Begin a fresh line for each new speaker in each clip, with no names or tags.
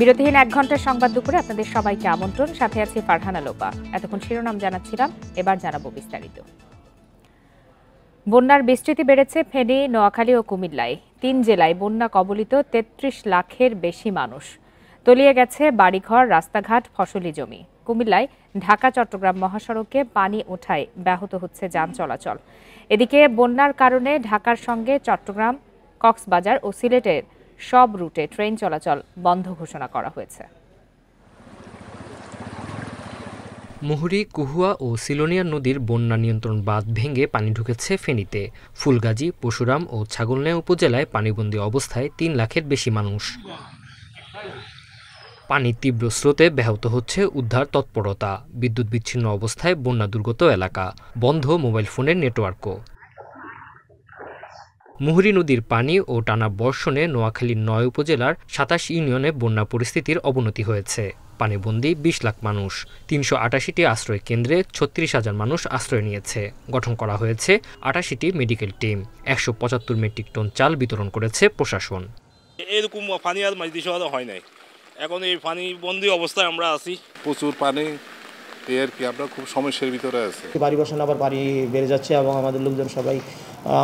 বিরতিহীন এক ঘন্টার সংবাদ দুপুরে আপনাদের সবাইকে আমন্ত্রণ সাথে আছে ফারহানা লোপা এতক্ষণ শিরোনাম জানাচ্ছিলাম এবার জানাবো বিস্তারিত বন্যার বিস্তৃতি বেড়েছে ফেনী নোয়াখালী ও কুমিল্লায় তিন জেলায় বন্যা কবলিত ৩৩ লাখের বেশি মানুষ তলিয়ে গেছে বাড়িঘর রাস্তাঘাট ফসলি জমি কুমিল্লায় ঢাকা চট্টগ্রাম মহাসড়কে পানি ওঠায় ব্যাহত হচ্ছে যান চলাচল এদিকে বন্যার কারণে ঢাকার সঙ্গে চট্টগ্রাম কক্সবাজার ও সিলেটের সব রুটে ট্রেন চলাচল বন্ধ ঘোষণা করা হয়েছে
মুহুরী কুহুয়া ও সিলোনিয়া নদীর বন্যা নিয়ন্ত্রণ বাঁধ ভেঙে পানি ঢুকেছে ফেনীতে ফুলগাজী পশুরাম ও ছাগলনাইয়া উপজেলায় পানিবন্দী অবস্থায় তিন লাখের বেশি মানুষ পানির তীব্র স্রোতে ব্যাহত হচ্ছে উদ্ধার তৎপরতা বিদ্যুৎ বিচ্ছিন্ন অবস্থায় বন্যা দুর্গত এলাকা বন্ধ মোবাইল ফোনের নেটওয়ার্কও মুহুরী নদীর পানি ও টানা বর্ষণে নোয়াখালীর নয় উপজেলার সাতাশ ইউনিয়নে বন্যা পরিস্থিতির অবনতি হয়েছে পানিবন্দী বিশ লাখ মানুষ তিনশো আটাশিটি আশ্রয় কেন্দ্রে ছত্রিশ হাজার মানুষ আশ্রয় নিয়েছে গঠন করা হয়েছে আটাশিটি মেডিকেল টিম একশো পঁচাত্তর মেট্রিক টন চাল বিতরণ করেছে প্রশাসন
এরকম পানি আর মাঝ হয় নাই এখন এই পানি বন্দী অবস্থায় আমরা আছি প্রচুর পানি এই আর কি আমরা খুব সমস্যার ভিতরে আছি
বাড়ি বসানো আবার বাড়ি বেড়ে যাচ্ছে এবং আমাদের লোকজন সবাই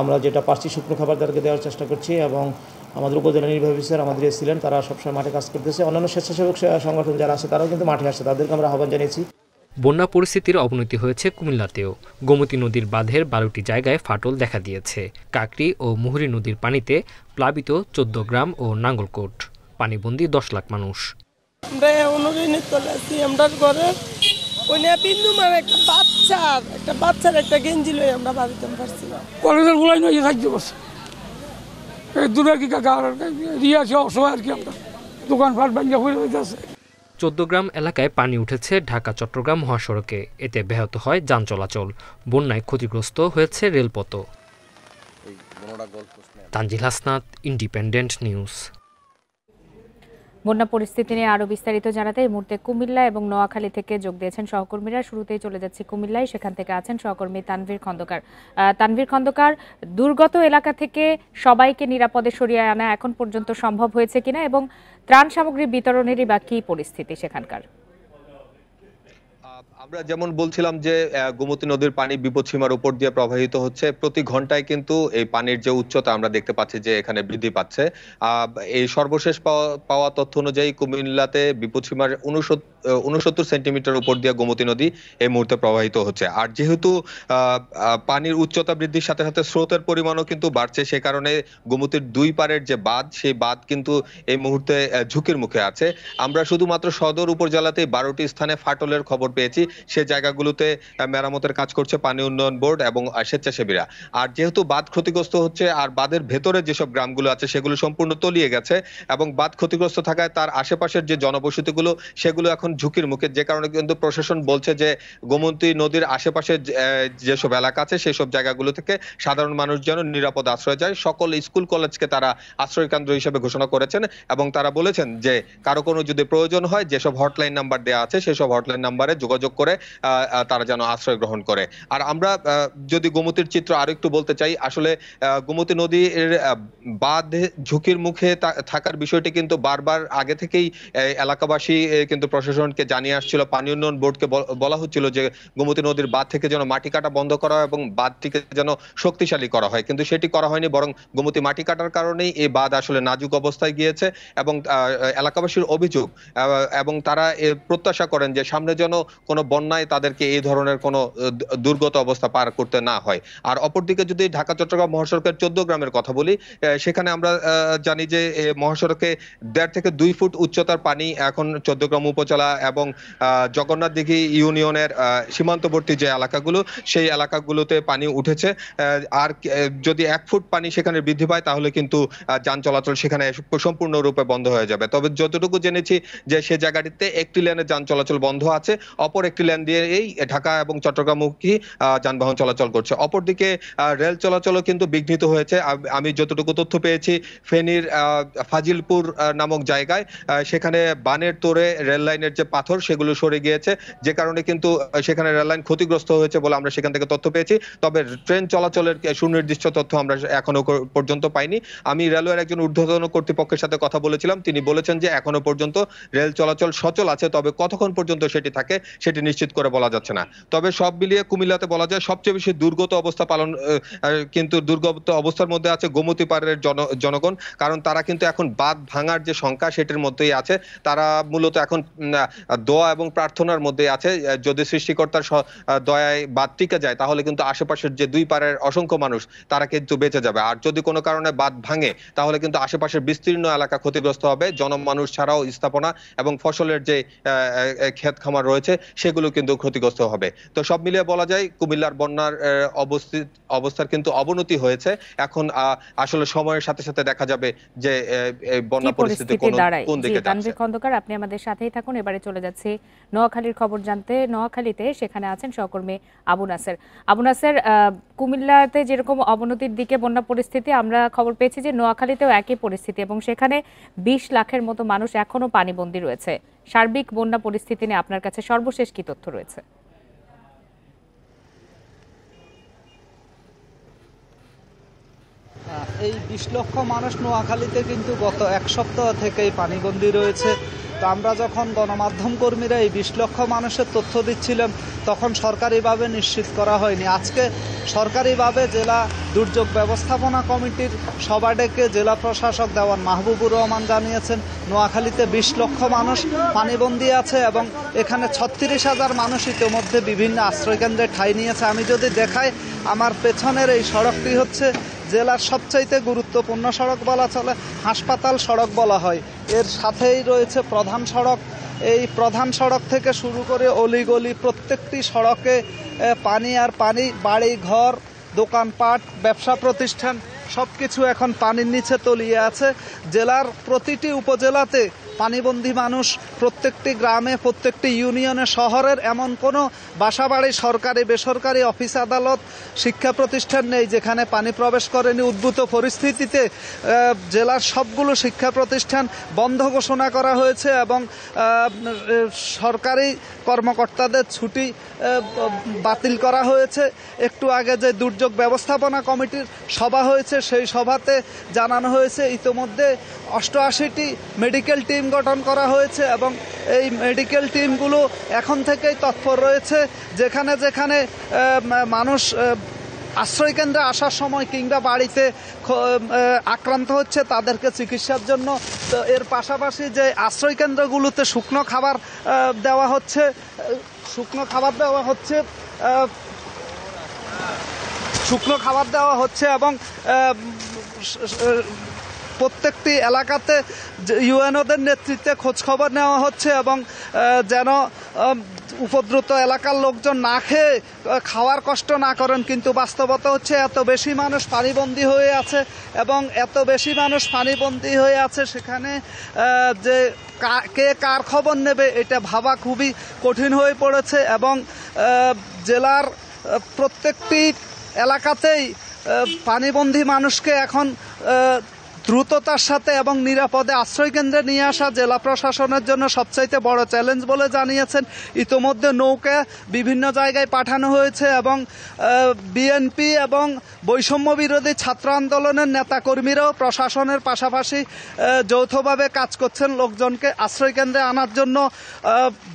আমরা যেটা পাচ্ছি শুকনো খাবার তাদেরকে দেওয়ার চেষ্টা করছি এবং আমাদের উপজেলা নির্বাহী অফিসার আমাদের এসেছিলেন তারা সবসময় মাঠে কাজ করতেছে অন্যান্য স্বেচ্ছাসেবক সংগঠন যারা আছে তারাও কিন্তু মাঠে আসছে তাদেরকে আমরা আহ্বান জানিয়েছি
বন্যা পরিস্থিতির অবনতি হয়েছে কুমিল্লাতেও গোমতী নদীর বাঁধের বারোটি জায়গায় ফাটল দেখা দিয়েছে কাকরি ও মুহুরি নদীর পানিতে প্লাবিত চোদ্দ গ্রাম ও নাঙ্গলকোট পানিবন্দী দশ লাখ মানুষ
আমরা অনুঋণের তলে আছি আমরা ঘরে একটা বাচ্চার একটা বাচ্চার একটা গেঞ্জি আমরা পারছি
কি ইয়ে আর কি দোকানপাট হয়ে
চোদ্দগ্রাম এলাকায় পানি উঠেছে ঢাকা চট্টগ্রাম মহাসড়কে এতে ব্যাহত হয় যান চলাচল বন্যায় ক্ষতিগ্রস্ত হয়েছে রেলপথ তানজিল হাসনাত ইন্ডিপেন্ডেন্ট নিউজ
বন্যা পরিস্থিতি নিয়ে আরো বিস্তারিত জানাতে এই মুহূর্তে কুমিল্লা এবং নোয়াখালী থেকে যোগ দিয়েছেন সহকর্মীরা শুরুতেই চলে যাচ্ছে কুমিল্লায় সেখান থেকে আছেন সহকর্মী তানভীর খন্দকার তানভীর খন্দকার দুর্গত এলাকা থেকে সবাইকে নিরাপদে সরিয়ে আনা এখন পর্যন্ত সম্ভব হয়েছে কিনা এবং ত্রাণ সামগ্রী বিতরণেরই বা কী পরিস্থিতি সেখানকার
আমরা যেমন বলছিলাম যে গোমতী নদীর পানি বিপদসীমার উপর দিয়ে প্রবাহিত হচ্ছে প্রতি ঘন্টায় কিন্তু এই পানির যে উচ্চতা আমরা দেখতে পাচ্ছি যে এখানে বৃদ্ধি পাচ্ছে এই সর্বশেষ পাওয়া তথ্য অনুযায়ী কুমিল্লাতে বিপদসীমার উনসত্তর সেন্টিমিটার উপর দিয়ে গোমতী নদী এই মুহূর্তে প্রবাহিত হচ্ছে আর যেহেতু পানির উচ্চতা বৃদ্ধির সাথে সাথে স্রোতের পরিমাণও কিন্তু বাড়ছে সে কারণে গোমতীর দুই পারের যে বাঁধ সেই বাঁধ কিন্তু এই মুহূর্তে ঝুঁকির মুখে আছে আমরা শুধুমাত্র সদর উপজেলাতে বারোটি স্থানে ফাটলের খবর পেয়েছি সে জায়গাগুলোতে মেরামতের কাজ করছে পানি উন্নয়ন বোর্ড এবং স্বেচ্ছাসেবীরা আর যেহেতু বাঁধ ক্ষতিগ্রস্ত হচ্ছে আর বাঁধের ভেতরে যেসব গ্রামগুলো আছে সেগুলো সম্পূর্ণ তলিয়ে গেছে এবং বাঁধ ক্ষতিগ্রস্ত থাকায় তার আশেপাশের যে জনবসতিগুলো সেগুলো এখন ঝুঁকির মুখে যে কারণে কিন্তু প্রশাসন বলছে যে গোমন্তী নদীর আশেপাশে যেসব এলাকা আছে সেসব জায়গাগুলো থেকে সাধারণ মানুষ যেন নিরাপদ আশ্রয় যায় সকল স্কুল কলেজকে তারা আশ্রয় কেন্দ্র হিসেবে ঘোষণা করেছেন এবং তারা বলেছেন যে কারো কোনো যদি প্রয়োজন হয় যেসব হটলাইন নাম্বার দেওয়া আছে সেসব হটলাইন নাম্বারে যোগাযোগ করে করে তারা যেন আশ্রয় গ্রহণ করে আর আমরা যদি গোমতির চিত্র আরো একটু বলতে চাই আসলে গোমতী নদীর বাঁধ ঝুঁকির মুখে থাকার বিষয়টি কিন্তু বারবার আগে থেকেই এলাকাবাসী কিন্তু প্রশাসনকে জানিয়ে আসছিল পানি উন্নয়ন বোর্ডকে বলা হচ্ছিল যে গোমতী নদীর বাঁধ থেকে যেন মাটি কাটা বন্ধ করা হয় এবং বাঁধটিকে যেন শক্তিশালী করা হয় কিন্তু সেটি করা হয়নি বরং গোমতী মাটি কাটার কারণেই এই বাঁধ আসলে নাজুক অবস্থায় গিয়েছে এবং এলাকাবাসীর অভিযোগ এবং তারা প্রত্যাশা করেন যে সামনে যেন কোনো বন্যায় তাদেরকে এই ধরনের কোনো দুর্গত অবস্থা পার করতে না হয় আর অপরদিকে যদি ঢাকা চট্টগ্রাম মহাসড়কের চোদ্দ গ্রামের কথা বলি সেখানে আমরা জানি যে মহাসড়কে দেড় থেকে দুই ফুট উচ্চতার পানি এখন চোদ্দগ্রাম উপজেলা এবং জগন্নাথ দিঘি ইউনিয়নের সীমান্তবর্তী যে এলাকাগুলো সেই এলাকাগুলোতে পানি উঠেছে আর যদি এক ফুট পানি সেখানে বৃদ্ধি পায় তাহলে কিন্তু যান চলাচল সেখানে সম্পূর্ণরূপে বন্ধ হয়ে যাবে তবে যতটুকু জেনেছি যে সে জায়গাটিতে একটি লেনের যান চলাচল বন্ধ আছে অপর একটি লেন দিয়ে এই ঢাকা এবং চট্টগ্রামমুখী যানবাহন চলাচল করছে অপরদিকে রেল চলাচলও কিন্তু বিঘ্নিত হয়েছে আমি যতটুকু তথ্য পেয়েছি ফেনীর ফাজিলপুর নামক জায়গায় সেখানে বানের তোরে রেল লাইনের যে পাথর সেগুলো সরে গিয়েছে যে কারণে কিন্তু সেখানে রেল লাইন ক্ষতিগ্রস্ত হয়েছে বলে আমরা সেখান থেকে তথ্য পেয়েছি তবে ট্রেন চলাচলের সুনির্দিষ্ট তথ্য আমরা এখনো পর্যন্ত পাইনি আমি রেলওয়ের একজন ঊর্ধ্বতন কর্তৃপক্ষের সাথে কথা বলেছিলাম তিনি বলেছেন যে এখনো পর্যন্ত রেল চলাচল সচল আছে তবে কতক্ষণ পর্যন্ত সেটি থাকে সেটি নিশ্চিত করে বলা যাচ্ছে না তবে সব মিলিয়ে কুমিল্লাতে বলা যায় সবচেয়ে বেশি দুর্গত অবস্থা পালন কিন্তু দুর্গত অবস্থার মধ্যে আছে গোমতী পাড়ের জনগণ কারণ তারা কিন্তু এখন বাদ ভাঙার যে শঙ্কা সেটির মধ্যেই আছে তারা মূলত এখন দোয়া এবং প্রার্থনার মধ্যে আছে যদি সৃষ্টিকর্তার দয়ায় বাদ টিকে যায় তাহলে কিন্তু আশেপাশের যে দুই পাড়ের অসংখ্য মানুষ তারা কিন্তু বেঁচে যাবে আর যদি কোনো কারণে বাদ ভাঙে তাহলে কিন্তু আশেপাশের বিস্তীর্ণ এলাকা ক্ষতিগ্রস্ত হবে জনমানুষ ছাড়াও স্থাপনা এবং ফসলের যে ক্ষেত খামার রয়েছে সে সেগুলো কিন্তু ক্ষতিগ্রস্ত হবে তো সব মিলিয়ে বলা যায় কুমিল্লার বন্যার অবস্থিত অবস্থার কিন্তু অবনতি হয়েছে এখন আসলে সময়ের সাথে সাথে দেখা যাবে যে বন্যা পরিস্থিতি কোন দিকে
যাচ্ছে খন্দকার আপনি আমাদের সাথেই থাকুন এবারে চলে যাচ্ছি নোয়াখালীর খবর জানতে নোয়াখালীতে সেখানে আছেন সহকর্মী আবু নাসের আবু নাসের কুমিল্লাতে যেরকম অবনতির দিকে বন্যা পরিস্থিতি আমরা খবর পেয়েছি যে নোয়াখালীতেও একই পরিস্থিতি এবং সেখানে ২০ লাখের মতো মানুষ এখনো পানিবন্দী রয়েছে সার্বিক বন্যা পরিস্থিতি নিয়ে আপনার কাছে সর্বশেষ কি তথ্য রয়েছে
এই বিশ লক্ষ মানুষ নোয়াখালীতে কিন্তু গত এক সপ্তাহ থেকেই পানিবন্দী রয়েছে তো আমরা যখন গণমাধ্যম কর্মীরা এই বিশ লক্ষ মানুষের তথ্য দিচ্ছিলাম তখন সরকারিভাবে নিশ্চিত করা হয়নি আজকে সরকারিভাবে জেলা দুর্যোগ ব্যবস্থাপনা কমিটির সভা ডেকে জেলা প্রশাসক দেওয়ান মাহবুবুর রহমান জানিয়েছেন নোয়াখালীতে বিশ লক্ষ মানুষ পানিবন্দী আছে এবং এখানে ছত্রিশ হাজার মানুষ ইতিমধ্যে বিভিন্ন আশ্রয়কেন্দ্রে ঠাঁই নিয়েছে আমি যদি দেখাই আমার পেছনের এই সড়কটি হচ্ছে জেলার সবচাইতে গুরুত্বপূর্ণ সড়ক বলা চলে হাসপাতাল সড়ক বলা হয় এর সাথেই রয়েছে প্রধান সড়ক এই প্রধান সড়ক থেকে শুরু করে অলিগলি প্রত্যেকটি সড়কে পানি আর পানি বাড়ি ঘর দোকানপাট ব্যবসা প্রতিষ্ঠান সব কিছু এখন পানির নিচে তলিয়ে আছে জেলার প্রতিটি উপজেলাতে পানিবন্দী মানুষ প্রত্যেকটি গ্রামে প্রত্যেকটি ইউনিয়নে শহরের এমন কোনো বাসাবাড়ি সরকারি বেসরকারি অফিস আদালত শিক্ষা প্রতিষ্ঠান নেই যেখানে পানি প্রবেশ করেনি উদ্ভূত পরিস্থিতিতে জেলার সবগুলো শিক্ষা প্রতিষ্ঠান বন্ধ ঘোষণা করা হয়েছে এবং সরকারি কর্মকর্তাদের ছুটি বাতিল করা হয়েছে একটু আগে যে দুর্যোগ ব্যবস্থাপনা কমিটির সভা হয়েছে সেই সভাতে জানানো হয়েছে ইতোমধ্যে অষ্টআশিটি মেডিকেল টিম টিম গঠন করা হয়েছে এবং এই মেডিকেল টিমগুলো এখন থেকেই তৎপর রয়েছে যেখানে যেখানে মানুষ আশ্রয়কেন্দ্রে আসার সময় কিংবা বাড়িতে আক্রান্ত হচ্ছে তাদেরকে চিকিৎসার জন্য তো এর পাশাপাশি যে আশ্রয়কেন্দ্রগুলোতে শুকনো খাবার দেওয়া হচ্ছে শুকনো খাবার দেওয়া হচ্ছে শুকনো খাবার দেওয়া হচ্ছে এবং প্রত্যেকটি এলাকাতে ইউএনওদের নেতৃত্বে খোঁজখবর নেওয়া হচ্ছে এবং যেন উপদ্রুত এলাকার লোকজন না খেয়ে খাওয়ার কষ্ট না করেন কিন্তু বাস্তবতা হচ্ছে এত বেশি মানুষ পানিবন্দী হয়ে আছে এবং এত বেশি মানুষ পানিবন্দী হয়ে আছে সেখানে যে কে কার খবর নেবে এটা ভাবা খুবই কঠিন হয়ে পড়েছে এবং জেলার প্রত্যেকটি এলাকাতেই পানিবন্দী মানুষকে এখন দ্রুততার সাথে এবং নিরাপদে আশ্রয়কেন্দ্রে নিয়ে আসা জেলা প্রশাসনের জন্য সবচাইতে বড় চ্যালেঞ্জ বলে জানিয়েছেন ইতোমধ্যে নৌকা বিভিন্ন জায়গায় পাঠানো হয়েছে এবং বিএনপি এবং বৈষম্য বিরোধী ছাত্র আন্দোলনের নেতাকর্মীরাও প্রশাসনের পাশাপাশি যৌথভাবে কাজ করছেন লোকজনকে আশ্রয়কেন্দ্রে আনার জন্য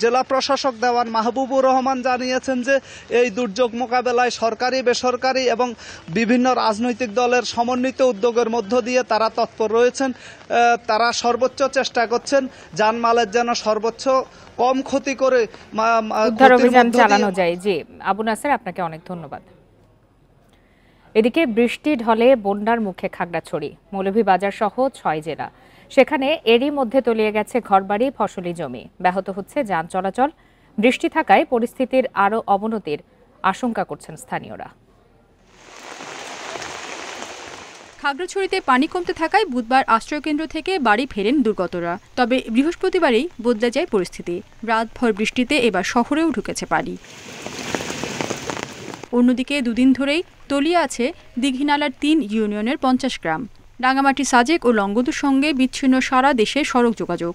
জেলা প্রশাসক দেওয়ান মাহবুবুর রহমান জানিয়েছেন যে এই দুর্যোগ মোকাবেলায় সরকারি বেসরকারি এবং বিভিন্ন রাজনৈতিক দলের সমন্বিত উদ্যোগের মধ্য দিয়ে তারা তৎপর রয়েছেন তারা সর্বোচ্চ চেষ্টা করছেন জানমালের যেন সর্বোচ্চ কম ক্ষতি করে উদ্ধার অভিযান চালানো
যায় জি আবু নাসের আপনাকে অনেক ধন্যবাদ এদিকে বৃষ্টি ঢলে বন্যার মুখে খাগড়াছড়ি মৌলভীবাজার সহ ছয় জেলা সেখানে এরই মধ্যে তলিয়ে গেছে ঘরবাড়ি ফসলি জমি ব্যাহত হচ্ছে যান চলাচল বৃষ্টি থাকায় পরিস্থিতির আরও অবনতির আশঙ্কা করছেন স্থানীয়রা
খাগড়াছড়িতে পানি কমতে থাকায় বুধবার আশ্রয়কেন্দ্র থেকে বাড়ি ফেরেন দুর্গতরা তবে বৃহস্পতিবারেই বদলে যায় পরিস্থিতি রাতভর বৃষ্টিতে এবার শহরেও ঢুকেছে পানি অন্যদিকে দুদিন ধরেই তলিয়ে আছে দীঘিনালার তিন ইউনিয়নের পঞ্চাশ গ্রাম রাঙামাটি সাজেক ও লঙ্গদুর সঙ্গে বিচ্ছিন্ন সারা দেশে সড়ক যোগাযোগ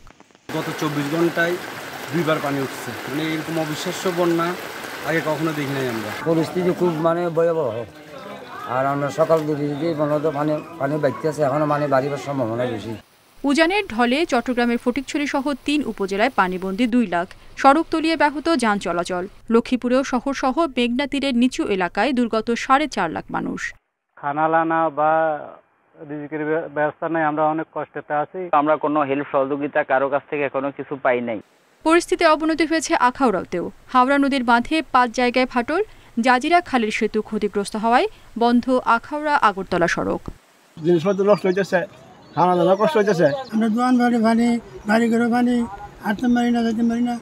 গত চব্বিশ ঘন্টায় দুইবার পানি উঠছে মানে এরকম অবিশ্বাস্য বন্যা আগে কখনো দেখি নাই আমরা পরিস্থিতি খুব মানে ভয়াবহ আর আমরা সকাল দুটি দিকে মনে পানি পানি বাড়তেছে এখনও পানি মানে বাড়িবার সম্ভাবনা বেশি
উজানের ঢলে চট্টগ্রামের ফটিকছড়ি সহ তিন উপজেলায় পানিবন্দী দুই লাখ সড়ক তলিয়ে ব্যাহত যান চলাচল লক্ষ্মীপুরেও শহর সহ মেঘনা তীরের নিচু এলাকায় দুর্গত সাড়ে চার লাখ মানুষ
খানা লানা বা রিজিকের ব্যবস্থা নাই আমরা অনেক কষ্টেতে আছি
আমরা কোনো হেল্প সহযোগিতা কারো কাছ থেকে এখনো কিছু পাই নাই
পরিস্থিতি অবনতি হয়েছে আখাউড়াতেও হাওড়া নদীর বাঁধে পাঁচ জায়গায় ফাটল জাজিরা খালের সেতু ক্ষতিগ্রস্ত হওয়ায় বন্ধ আখাউড়া আগরতলা সড়ক
জিনিসপত্র নষ্ট হইতেছে খানা দানা কষ্ট হইতেছে
আমরা দোয়ান বাড়ি ভানি বাড়ি ঘরে ভানি হাঁটতে পারি না যেতে পারি না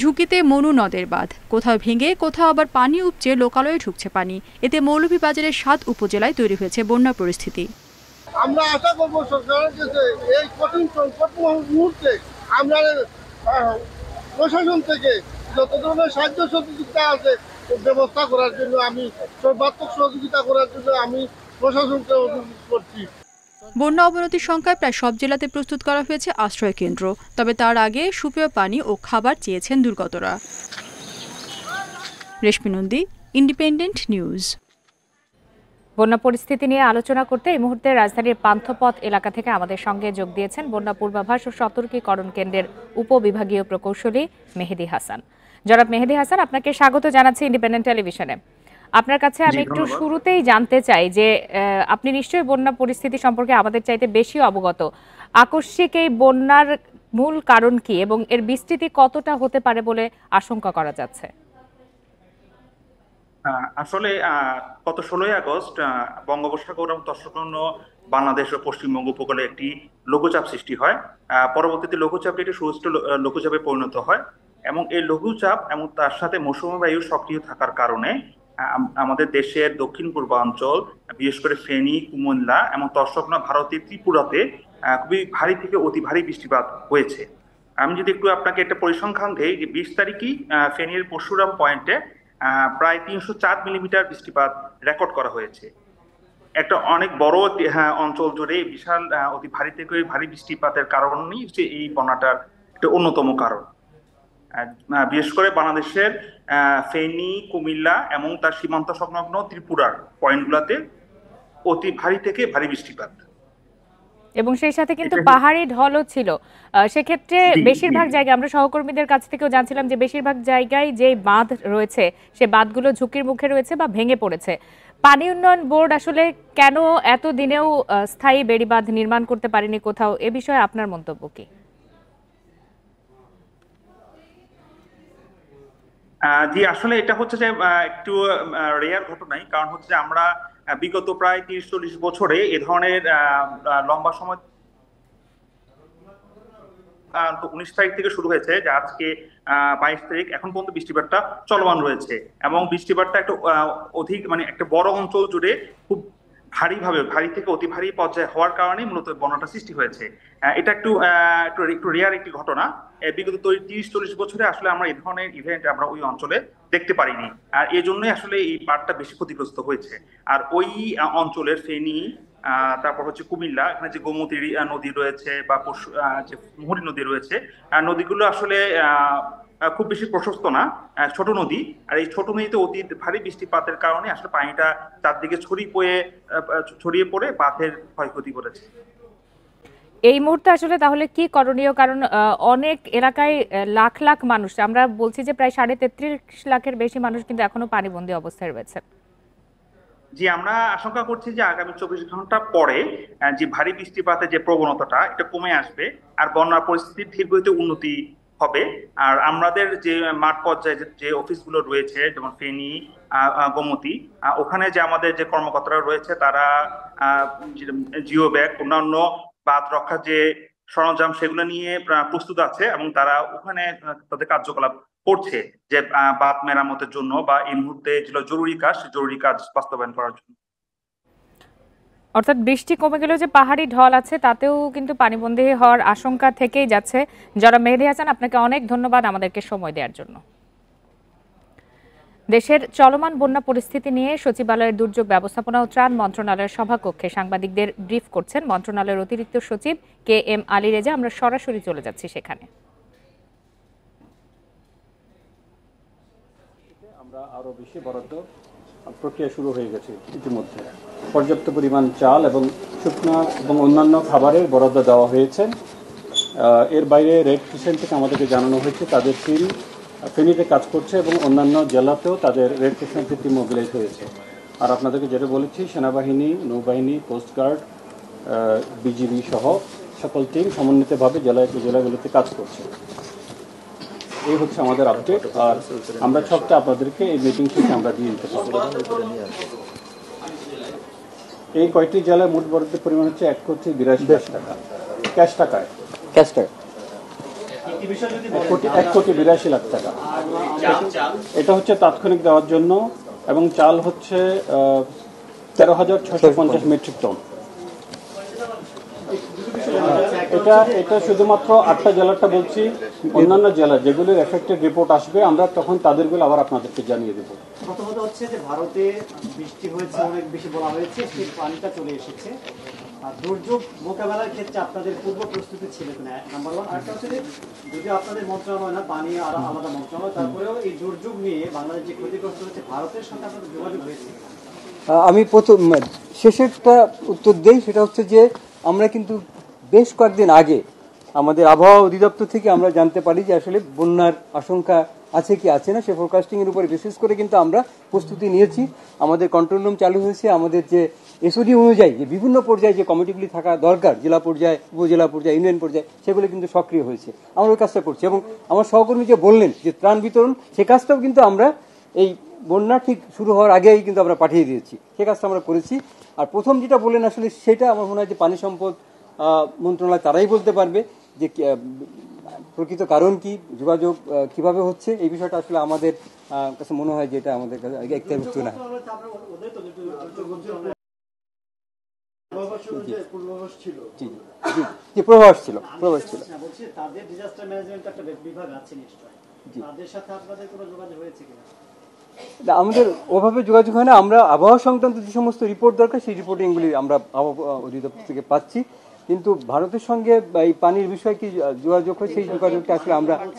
ঝুঁকিতে মনু নদের বাঁধ কোথাও ভেঙে কোথাও আবার পানি উপচে লোকালয়ে ঢুকছে পানি এতে মৌলভীবাজারের সাত উপজেলায় তৈরি হয়েছে বন্যা পরিস্থিতি
আমরা আশা করব সরকারের কাছে এই কঠিন সংকট মুহূর্তে আমরা প্রশাসন থেকে যত ধরনের সাহায্য সহযোগিতা আছে ব্যবস্থা করার জন্য আমি সর্বাত্মক সহযোগিতা করার জন্য আমি প্রশাসনকে অনুরোধ করছি
বন্যা অবনতির সংখ্যায় প্রায় সব জেলাতে প্রস্তুত করা হয়েছে আশ্রয় কেন্দ্র তবে তার আগে সুপেয় পানি ও খাবার চেয়েছেন দুর্গতরা রেশমি
ইন্ডিপেন্ডেন্ট নিউজ বন্যা পরিস্থিতি নিয়ে আলোচনা করতে এই মুহূর্তে রাজধানীর পান্থপথ এলাকা থেকে আমাদের সঙ্গে যোগ দিয়েছেন বন্যা পূর্বাভাস ও সতর্কীকরণ কেন্দ্রের উপবিভাগীয় প্রকৌশলী মেহেদি হাসান জনাব মেহেদি হাসান আপনাকে স্বাগত জানাচ্ছি ইন্ডিপেন্ডেন্ট টেলিভিশনে আপনার কাছে আমি একটু শুরুতেই জানতে চাই যে আপনি নিশ্চয়ই বন্যা পরিস্থিতি সম্পর্কে আমাদের চাইতে বেশি অবগত আকস্মিক এই বন্যার মূল কারণ কি এবং এর বিস্তৃতি কতটা হতে পারে বলে আশঙ্কা করা যাচ্ছে
আসলে গত ষোলোই আগস্ট বঙ্গোপসাগর এবং তৎসঙ্গন্য বাংলাদেশ ও পশ্চিমবঙ্গ উপকূলে একটি লঘুচাপ সৃষ্টি হয় পরবর্তীতে লঘুচাপটি একটি সুস্থ লঘুচাপে পরিণত হয় এবং এই লঘুচাপ এবং তার সাথে মৌসুমী বায়ু সক্রিয় থাকার কারণে আমাদের দেশের দক্ষিণ পূর্বাঞ্চল বিশেষ করে ফেনী কুমল্লা এবং তৎসগ্ন ভারতের ত্রিপুরাতে খুবই ভারী থেকে অতি ভারী বৃষ্টিপাত হয়েছে আমি যদি একটু আপনাকে একটা পরিসংখ্যান দিই যে বিশ তারিখই ফেনীর পরশুরাম পয়েন্টে প্রায় তিনশো চার মিলিমিটার বৃষ্টিপাত রেকর্ড করা হয়েছে একটা অনেক বড় হ্যাঁ, অঞ্চল জুড়ে বিশাল অতি ভারী থেকে ভারী বৃষ্টিপাতের কারণেই হচ্ছে এই বন্যাটার একটা অন্যতম কারণ বিশেষ করে বাংলাদেশের ফেনি কুমিল্লা এবং তার সীমান্ত সংলগ্ন ত্রিপুরার পয়েন্টগুলোতে অতি ভারী থেকে ভারী বৃষ্টিপাত
এবং সেই সাথে কিন্তু পাহাড়ি ঢলও ছিল সেক্ষেত্রে বেশিরভাগ জায়গায় আমরা সহকর্মীদের কাছ থেকেও জানছিলাম যে বেশিরভাগ জায়গায় যে বাঁধ রয়েছে সে বাঁধগুলো ঝুঁকির মুখে রয়েছে বা ভেঙে পড়েছে পানি উন্নয়ন বোর্ড আসলে কেন এত দিনেও স্থায়ী বেড়িবাঁধ নির্মাণ করতে পারেনি কোথাও এ বিষয়ে আপনার মন্তব্য কি
জি আসলে এটা হচ্ছে যে একটু রেয়ার ঘটনাই কারণ হচ্ছে আমরা বিগত প্রায় তিরিশ চল্লিশ বছরে এ ধরনের লম্বা সময় উনিশ তারিখ থেকে শুরু হয়েছে যে আজকে বাইশ তারিখ এখন পর্যন্ত বৃষ্টিপাতটা চলমান রয়েছে এবং বৃষ্টিপাতটা একটা অধিক মানে একটা বড় অঞ্চল জুড়ে খুব ভারীভাবে ভারী থেকে অতি ভারী পর্যায়ে হওয়ার কারণে মূলত বন্যাটা সৃষ্টি হয়েছে এটা একটু একটু রেয়ার একটি ঘটনা বিগত তিরিশ চল্লিশ বছরে আসলে আমরা এই ধরনের ইভেন্ট আমরা ওই অঞ্চলে দেখতে পারিনি আর এই জন্যই আসলে এই পার্কটা বেশি ক্ষতিগ্রস্ত হয়েছে আর ওই অঞ্চলের ফেনি তারপর হচ্ছে কুমিল্লা এখানে যে গোমতী নদী রয়েছে বা পশু যে মুহুরি নদী রয়েছে নদীগুলো আসলে খুব বেশি প্রশস্ত না ছোট নদী আর এই ছোট নদীতে অতি ভারী বৃষ্টিপাতের কারণে আসলে পানিটা চারদিকে ছড়িয়ে পড়ে ছড়িয়ে পড়ে বাঁধের ক্ষয়ক্ষতি করেছে
এই মুহূর্তে আসলে তাহলে কি করণীয় কারণ অনেক এলাকায় লাখ লাখ মানুষ আমরা বলছি যে প্রায় সাড়ে তেত্রিশ লাখের বেশি মানুষ কিন্তু এখনো পানিবন্দী অবস্থায় রয়েছে
জি আমরা আশঙ্কা করছি যে আগামী চব্বিশ ঘন্টা পরে যে ভারী বৃষ্টিপাতের যে প্রবণতাটা এটা কমে আসবে আর বন্যার পরিস্থিতির ধীরগতিতে উন্নতি হবে আর আমাদের যে মাঠ পর্যায়ে যে অফিসগুলো রয়েছে যেমন ফেনী গোমতি ওখানে যে আমাদের যে কর্মকর্তারা রয়েছে তারা জিও ব্যাগ অন্যান্য বাদ রক্ষা যে সরঞ্জাম সেগুলো নিয়ে প্রস্তুত আছে এবং তারা ওখানে তাদের কার্যকলাপ করছে যে বাদ মেরামতের জন্য বা এই মুহূর্তে যেগুলো জরুরি কাজ জরুরি কাজ বাস্তবায়ন করার জন্য
অর্থাৎ বৃষ্টি কমে গেলেও যে পাহাড়ি ঢল আছে তাতেও কিন্তু পানিবন্দী হওয়ার আশঙ্কা থেকেই যাচ্ছে যারা মেহেদি হাসান আপনাকে অনেক ধন্যবাদ আমাদেরকে সময় দেওয়ার জন্য দেশের চলমান বন্যা পরিস্থিতি নিয়ে সচিবালয়ের দুর্যোগ ব্যবস্থাপনা ও ত্রাণ মন্ত্রণালয়ের সভাকক্ষে সাংবাদিকদের ব্রিফ করছেন মন্ত্রণালয়ের অতিরিক্ত সচিব কে এম আলী রেজা আমরা সরাসরি চলে যাচ্ছি সেখানে
আরো বেশি বরাদ্দ প্রক্রিয়া শুরু হয়ে গেছে ইতিমধ্যে পর্যাপ্ত পরিমাণ চাল এবং শুকনো এবং অন্যান্য খাবারের বরাদ্দ দেওয়া হয়েছে এর বাইরে রেড ক্রিসেন্ট থেকে আমাদেরকে জানানো হয়েছে তাদের টিম ফেনীতে কাজ করছে এবং অন্যান্য জেলাতেও তাদের রেড ক্রিসেন্টের টিম মোবিলাইজ হয়েছে আর আপনাদেরকে যেটা বলেছি সেনাবাহিনী নৌবাহিনী কোস্টগার্ড বিজিবি সহ সকল টিম সমন্বিতভাবে জেলায় জেলাগুলোতে কাজ করছে এই হচ্ছে আমাদের আপডেট আর আমরা সবটা আপনাদেরকে এই মিটিং থেকে আমরা দিয়ে দিতে পারবো এই কয়েকটি জেলায় মোট বরাদ্দের পরিমাণ হচ্ছে এক কোটি বিরাশি লাখ টাকা ক্যাশ টাকায় ক্যাশ টাকা এক কোটি বিরাশি লাখ টাকা এটা হচ্ছে তাৎক্ষণিক দেওয়ার জন্য এবং চাল হচ্ছে তেরো হাজার ছশো পঞ্চাশ মেট্রিক টন এটা এটা শুধুমাত্র আটটা জেলাটা বলছি অন্যান্য জেলা যেগুলির এফেক্টেড রিপোর্ট আসবে আমরা তখন তাদেরগুলো আবার আপনাদেরকে জানিয়ে দেবো
প্রথমত হচ্ছে যে ভারতে বৃষ্টি হয়েছে অনেক বেশি বলা হয়েছে সেই পানিটা চলে এসেছে আর দুর্যোগ মোকাবেলার ক্ষেত্রে আপনাদের পূর্ব প্রস্তুতি ছিল কিনা নাম্বার ওয়ান আরেকটা হচ্ছে যে যদি আপনাদের মন্ত্রণালয় না পানি আর আলাদা মন্ত্রণালয় তারপরেও এই দুর্যোগ নিয়ে বাংলাদেশ যে ক্ষতিগ্রস্ত হচ্ছে ভারতের সাথে আপনাদের যোগাযোগ হয়েছে আমি প্রথম শেষেরটা উত্তর দেই সেটা হচ্ছে যে আমরা কিন্তু বেশ কয়েকদিন আগে আমাদের আবহাওয়া অধিদপ্তর থেকে আমরা জানতে পারি যে আসলে বন্যার আশঙ্কা আছে কি আছে না সে ফোরকাস্টিংয়ের উপরে বিশেষ করে কিন্তু আমরা প্রস্তুতি নিয়েছি আমাদের কন্ট্রোল রুম চালু হয়েছে আমাদের যে এসওডি অনুযায়ী যে বিভিন্ন পর্যায়ে যে কমিটিগুলি থাকা দরকার জেলা পর্যায়ে উপজেলা পর্যায়ে ইউনিয়ন পর্যায়ে সেগুলো কিন্তু সক্রিয় হয়েছে আমরা ওই কাজটা করছি এবং আমার সহকর্মী যে বললেন যে ত্রাণ বিতরণ সে কাজটাও কিন্তু আমরা এই বন্যা ঠিক শুরু হওয়ার আগেই কিন্তু আমরা পাঠিয়ে দিয়েছি সে কাজটা আমরা করেছি আর প্রথম যেটা বললেন আসলে সেটা আমার মনে হয় যে পানি সম্পদ মন্ত্রণালয় তারাই বলতে পারবে যে প্রকৃত কারণ কি যোগাযোগ কিভাবে হচ্ছে এই বিষয়টা আসলে আমাদের কাছে মনে হয় যে এটা আমাদের কাছে না ছিল ছিল আমাদের ওভাবে যোগাযোগ হয় না আমরা আবহাওয়া সংক্রান্ত যে সমস্ত রিপোর্ট দরকার সেই রিপোর্টিংগুলি আমরা আবহাওয়া অধিদপ্তর থেকে পাচ্ছি কিন্তু ভারতের সঙ্গে এই পানির বিষয়ে কি যোগাযোগ হয় সেই যোগাযোগটা আসলে আমরা হ্যাঁ,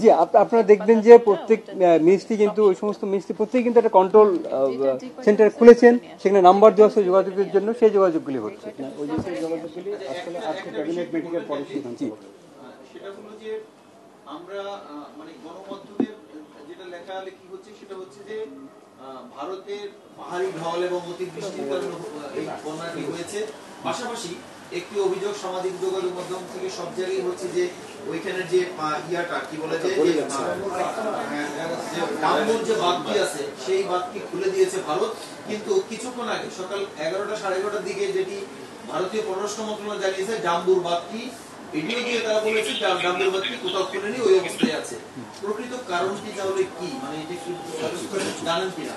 জি আপনারা দেখবেন যে প্রত্যেক মিনিস্ট্রি কিন্তু ওই সমস্ত মিনিস্ট্রি প্রত্যেক কিন্তু একটা কন্ট্রোল সেন্টার খুলেছেন সেখানে নাম্বার দেওয়া সেই যোগাযোগের জন্য সেই যোগাযোগগুলি হচ্ছে
আমরা মানে গণমত দেখা গেলে কি হচ্ছে সেটা হচ্ছে যে
ভারতের পাহাড়ি ঢল এবং অতি বৃষ্টির কারণে এই বন্যাটি হয়েছে পাশাপাশি
একটি অভিযোগ সামাজিক যোগাযোগ মাধ্যম থেকে সব জায়গায় হচ্ছে যে ওইখানের যে ইয়াটা কি বলে হ্যাঁ, যে ডাম্বুর যে বাঁধটি আছে সেই বাঁধটি
খুলে দিয়েছে ভারত কিন্তু কিছুক্ষণ আগে সকাল এগারোটা সাড়ে এগারোটার দিকে যেটি ভারতীয় পররাষ্ট্র মন্ত্রণালয় জানিয়েছে ডাম্বুর বাঁধটি এটিও দিয়ে তারা বলেছে ডামের বাতিটি কোথাও খুলে নেই ওই অবস্থায় আছে প্রকৃত কারণটি তাহলে কি মানে এটি জানেন কিনা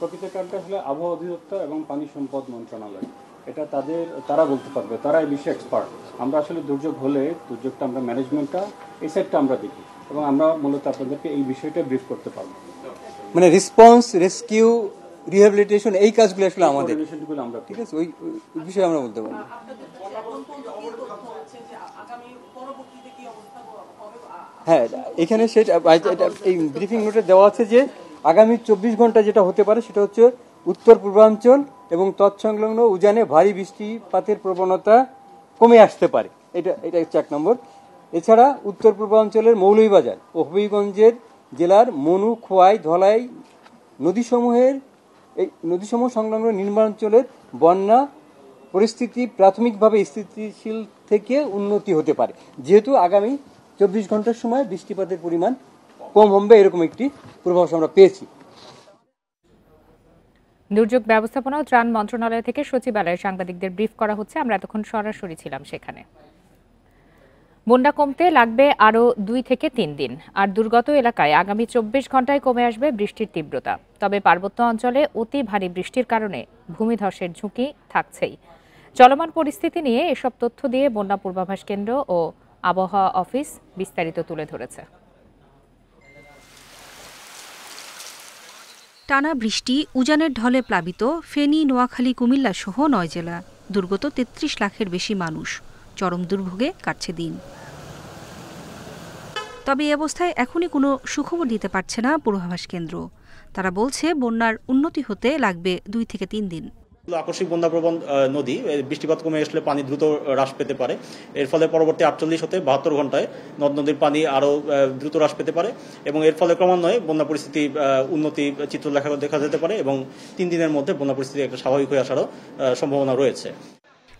প্রকৃত কারণটা হলো আবহাওয়া অধিদপ্তর এবং পানি সম্পদ মন্ত্রণালয় এটা তাদের তারা বলতে পারবে তারা এই বিষয়ে এক্সপার্ট আমরা আসলে দুর্যোগ হলে দুর্যোগটা আমরা ম্যানেজমেন্টটা এই সাইডটা আমরা দেখি এবং আমরা মূলত আপনাদেরকে এই বিষয়টা ব্রিফ করতে পারবো
মানে রেসপন্স রেস্কিউ রিহ্যাবিলিটেশন এই কাজগুলো আসলে আমাদের আমরা ঠিক আছে ওই বিষয়ে আমরা বলতে পারবো হ্যাঁ এখানে সেটা এই ব্রিফিং নোটে দেওয়া আছে যে আগামী চব্বিশ ঘন্টা যেটা হতে পারে সেটা হচ্ছে উত্তর পূর্বাঞ্চল এবং তৎসংলগ্ন উজানে ভারী বৃষ্টিপাতের প্রবণতা কমে আসতে পারে এটা এটা হচ্ছে এক নম্বর এছাড়া উত্তর পূর্বাঞ্চলের মৌলভীবাজার ও হবিগঞ্জের জেলার মনু খোয়াই ধলাই নদীসমূহের এই নদীসমূহ সংলগ্ন নির্মাঞ্চলের বন্যা পরিস্থিতি প্রাথমিকভাবে স্থিতিশীল থেকে উন্নতি হতে পারে যেহেতু আগামী চব্বিশ ঘন্টার সময় বৃষ্টিপাতের পরিমাণ কম হবে এরকম একটি পূর্বাভাস আমরা পেয়েছি
দুর্যোগ ব্যবস্থাপনা ও ত্রাণ মন্ত্রণালয় থেকে সচিবালয়ে সাংবাদিকদের ব্রিফ করা হচ্ছে আমরা এতক্ষণ সরাসরি ছিলাম সেখানে বন্যা কমতে লাগবে আরও দুই থেকে তিন দিন আর দুর্গত এলাকায় আগামী চব্বিশ ঘন্টায় কমে আসবে বৃষ্টির তীব্রতা তবে পার্বত্য অঞ্চলে অতি ভারী বৃষ্টির কারণে ভূমিধসের ঝুঁকি থাকছেই চলমান পরিস্থিতি নিয়ে এসব তথ্য দিয়ে বন্যা পূর্বাভাস কেন্দ্র ও আবহাওয়া অফিস বিস্তারিত তুলে ধরেছে
টানা বৃষ্টি উজানের ঢলে প্লাবিত ফেনী নোয়াখালী কুমিল্লা সহ নয় জেলা দুর্গত তেত্রিশ লাখের বেশি মানুষ চরম দুর্ভোগে কাটছে দিন তবে এই অবস্থায় এখনই কোনো সুখবর দিতে পারছে না পূর্বাভাস কেন্দ্র তারা বলছে বন্যার উন্নতি হতে লাগবে দুই থেকে তিন দিন
আকস্মিক প্রবণ নদী বৃষ্টিপাত কমে আসলে পানি দ্রুত হ্রাস পেতে পারে এর ফলে পরবর্তী আটচল্লিশ হতে বাহাত্তর ঘন্টায় নদ নদীর পানি আরও দ্রুত হ্রাস পেতে পারে এবং এর ফলে ক্রমান্বয়ে বন্যা পরিস্থিতি উন্নতি চিত্র দেখা দেখা যেতে পারে এবং তিন দিনের মধ্যে বন্যা পরিস্থিতি একটা স্বাভাবিক হয়ে আসারও সম্ভাবনা রয়েছে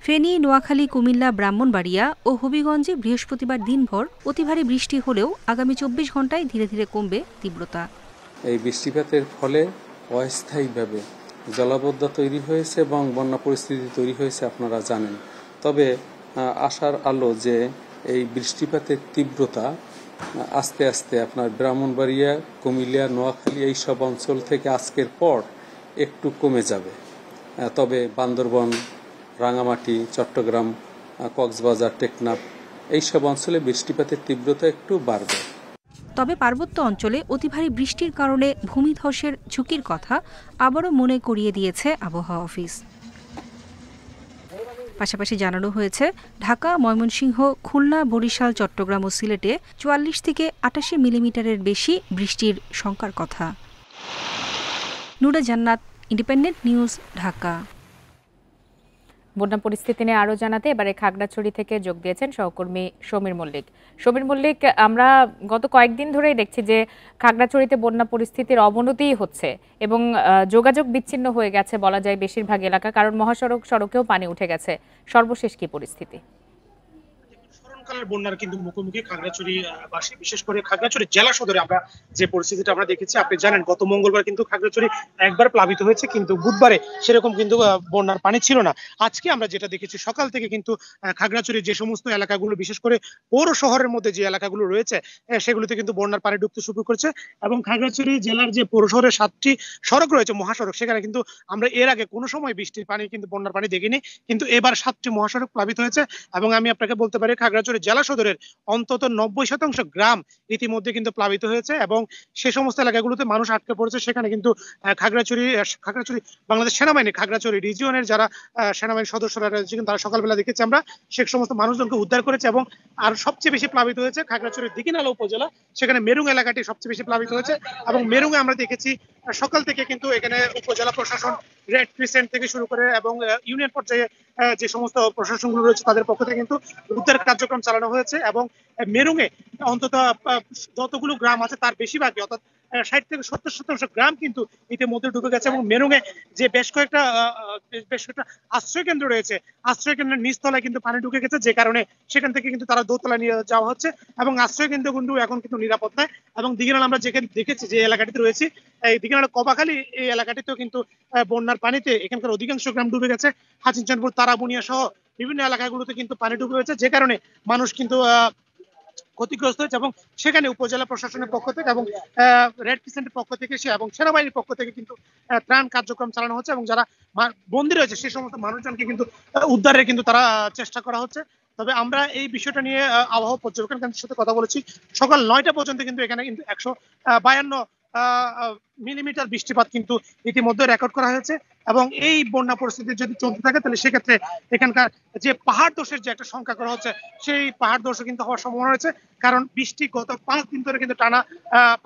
ফেনী নোয়াখালী কুমিল্লা ব্রাহ্মণবাড়িয়া ও হবিগঞ্জে বৃহস্পতিবার দিনভর অতি ভারী বৃষ্টি হলেও আগামী চব্বিশ ঘন্টায় ধীরে ধীরে কমবে তীব্রতা
এই বৃষ্টিপাতের ফলে অস্থায়ীভাবে জলাবদ্ধা তৈরি হয়েছে এবং বন্যা পরিস্থিতি তৈরি হয়েছে আপনারা জানেন তবে আশার আলো যে এই বৃষ্টিপাতের তীব্রতা আস্তে আস্তে আপনার ব্রাহ্মণবাড়িয়া কুমিল্লা নোয়াখালী এই সব অঞ্চল থেকে আজকের পর একটু কমে যাবে তবে বান্দরবন রাঙামাটি চট্টগ্রাম কক্সবাজার টেকনাফ এইসব অঞ্চলে বৃষ্টিপাতের তীব্রতা একটু বাড়বে
তবে পার্বত্য অঞ্চলে অতিভারী বৃষ্টির কারণে ভূমিধসের ঝুঁকির কথা আবারও মনে করিয়ে দিয়েছে আবহাওয়া অফিস পাশাপাশি জানানো হয়েছে ঢাকা ময়মনসিংহ খুলনা বরিশাল চট্টগ্রাম ও সিলেটে চুয়াল্লিশ থেকে আটাশি মিলিমিটারের বেশি বৃষ্টির শঙ্কার কথা নুরা জান্নাত ইন্ডিপেন্ডেন্ট নিউজ ঢাকা
বন্যা পরিস্থিতি নিয়ে আরো জানাতে এবারে খাগড়াছড়ি থেকে যোগ দিয়েছেন সহকর্মী সমীর মল্লিক সমীর মল্লিক আমরা গত কয়েকদিন ধরেই দেখছি যে খাগড়াছড়িতে বন্যা পরিস্থিতির অবনতিই হচ্ছে এবং যোগাযোগ বিচ্ছিন্ন হয়ে গেছে বলা যায় বেশিরভাগ এলাকা কারণ মহাসড়ক সড়কেও পানি উঠে গেছে সর্বশেষ কি পরিস্থিতি
স্মরণকালের বন্যার কিন্তু মুখোমুখি খাগড়াছড়ি বাসী বিশেষ করে খাগড়াছড়ি জেলা সদরে আমরা যে পরিস্থিতিটা আমরা দেখেছি আপনি জানেন গত মঙ্গলবার কিন্তু খাগড়াছড়ি একবার প্লাবিত হয়েছে কিন্তু বুধবারে সেরকম কিন্তু বন্যার পানি ছিল না আজকে আমরা যেটা দেখেছি সকাল থেকে কিন্তু খাগড়াছড়ি যে সমস্ত এলাকাগুলো বিশেষ করে পৌর শহরের মধ্যে যে এলাকাগুলো রয়েছে সেগুলোতে কিন্তু বন্যার পানি ঢুকতে শুরু করেছে এবং খাগড়াছড়ি জেলার যে পৌর শহরের সাতটি সড়ক রয়েছে মহাসড়ক সেখানে কিন্তু আমরা এর আগে কোনো সময় বৃষ্টির পানি কিন্তু বন্যার পানি দেখিনি কিন্তু এবার সাতটি মহাসড়ক প্লাবিত হয়েছে এবং আমি আপনাকে বলতে পারি খাগড়া খাগড়াছড়ি জেলা সদরের অন্তত নব্বই শতাংশ গ্রাম ইতিমধ্যে কিন্তু প্লাবিত হয়েছে এবং সে সমস্ত এলাকাগুলোতে মানুষ আটকে পড়েছে সেখানে কিন্তু খাগড়াছড়ি খাগড়াছড়ি বাংলাদেশ সেনাবাহিনী খাগড়াছড়ি রিজিয়নের যারা সেনাবাহিনীর সদস্যরা রয়েছে তারা সকালবেলা দেখেছি আমরা সে সমস্ত মানুষজনকে উদ্ধার করেছে এবং আর সবচেয়ে বেশি প্লাবিত হয়েছে খাগড়াছড়ির দিকিনালা উপজেলা সেখানে মেরুং এলাকাটি সবচেয়ে বেশি প্লাবিত হয়েছে এবং মেরুঙে আমরা দেখেছি সকাল থেকে কিন্তু এখানে উপজেলা প্রশাসন রেড ক্রিসেন্ট থেকে শুরু করে এবং ইউনিয়ন পর্যায়ে যে সমস্ত প্রশাসনগুলো রয়েছে তাদের পক্ষ থেকে কিন্তু উদ্ধার কার্যক্রম চালানো হয়েছে এবং মেরুঙে অন্তত যতগুলো গ্রাম আছে তার বেশিরভাগই অর্থাৎ ষাট থেকে সত্তর শতাংশ গ্রাম কিন্তু ইতিমধ্যে ঢুকে গেছে এবং মেরুঙে যে বেশ কয়েকটা বেশ কয়েকটা আশ্রয়কেন্দ্র রয়েছে আশ্রয়কেন্দ্রের নিচতলায় কিন্তু পানি ঢুকে গেছে যে কারণে সেখান থেকে কিন্তু তারা দোতলা নিয়ে যাওয়া হচ্ছে এবং আশ্রয়কেন্দ্র কিন্তু এখন কিন্তু নিরাপত্তায় এবং দিঘিনাল আমরা যেখানে দেখেছি যে এলাকাটিতে রয়েছি এই দিঘিনাল কবাখালি এই এলাকাটিতেও কিন্তু বন্যার পানিতে এখানকার অধিকাংশ গ্রাম ডুবে গেছে হাসিনচন্দপুর তারাবুনিয়া সহ বিভিন্ন এলাকাগুলোতে কিন্তু পানি ঢুকে রয়েছে যে কারণে মানুষ কিন্তু আহ ক্ষতিগ্রস্ত হয়েছে এবং সেখানে উপজেলা প্রশাসনের পক্ষ থেকে এবং রেড ক্রিসেন্টের পক্ষ থেকে সে এবং সেনাবাহিনীর পক্ষ থেকে কিন্তু ত্রাণ কার্যক্রম চালানো হচ্ছে এবং যারা বন্দী রয়েছে সে সমস্ত মানুষজনকে কিন্তু উদ্ধারের কিন্তু তারা চেষ্টা করা হচ্ছে তবে আমরা এই বিষয়টা নিয়ে আবহাওয়া পর্যবেক্ষণ কেন্দ্রের সাথে কথা বলেছি সকাল নয়টা পর্যন্ত কিন্তু এখানে কিন্তু একশো বায়ান্ন মিলিমিটার বৃষ্টিপাত কিন্তু ইতিমধ্যে রেকর্ড করা হয়েছে এবং এই বন্যা পরিস্থিতি যদি চলতে থাকে তাহলে সেক্ষেত্রে এখানকার যে পাহাড় দোষের যে একটা সংখ্যা করা হচ্ছে সেই পাহাড় দোষও কিন্তু হওয়ার সম্ভাবনা রয়েছে কারণ বৃষ্টি গত পাঁচ দিন ধরে কিন্তু টানা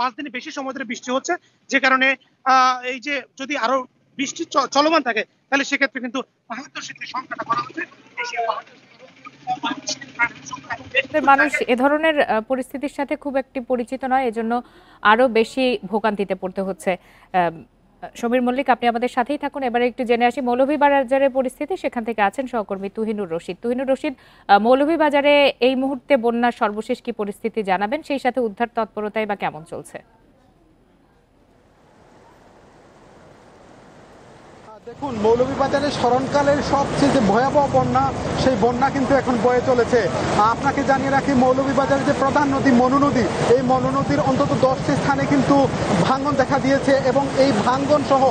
পাঁচ দিনে বেশি সময় ধরে বৃষ্টি হচ্ছে যে কারণে এই যে যদি আরো বৃষ্টি চলমান থাকে তাহলে সেক্ষেত্রে কিন্তু পাহাড়
দোষের যে সংখ্যাটা করা হচ্ছে সেই পাহাড় মানুষ এ ধরনের পরিস্থিতির সাথে খুব একটি পরিচিত নয় এজন্য আরো বেশি ভোগান্তিতে পড়তে হচ্ছে সমীর মল্লিক আপনি আমাদের সাথেই থাকুন এবারে একটু জেনে আসি মৌলভীবাজারের পরিস্থিতি সেখান থেকে আছেন সহকর্মী তুহিনুর রশিদ তুহিনুর রশিদ মৌলভীবাজারে এই মুহূর্তে বন্যার সর্বশেষ কি পরিস্থিতি জানাবেন সেই সাথে উদ্ধার তৎপরতায় বা কেমন চলছে
দেখুন মৌলভীবাজারের স্মরণকালের সবচেয়ে যে ভয়াবহ বন্যা সেই বন্যা কিন্তু এখন বয়ে চলেছে আপনাকে জানিয়ে রাখি মৌলভীবাজারের যে প্রধান নদী মনু নদী এই মনু নদীর অন্তত দশটি স্থানে কিন্তু ভাঙন দেখা দিয়েছে এবং এই ভাঙ্গন সহ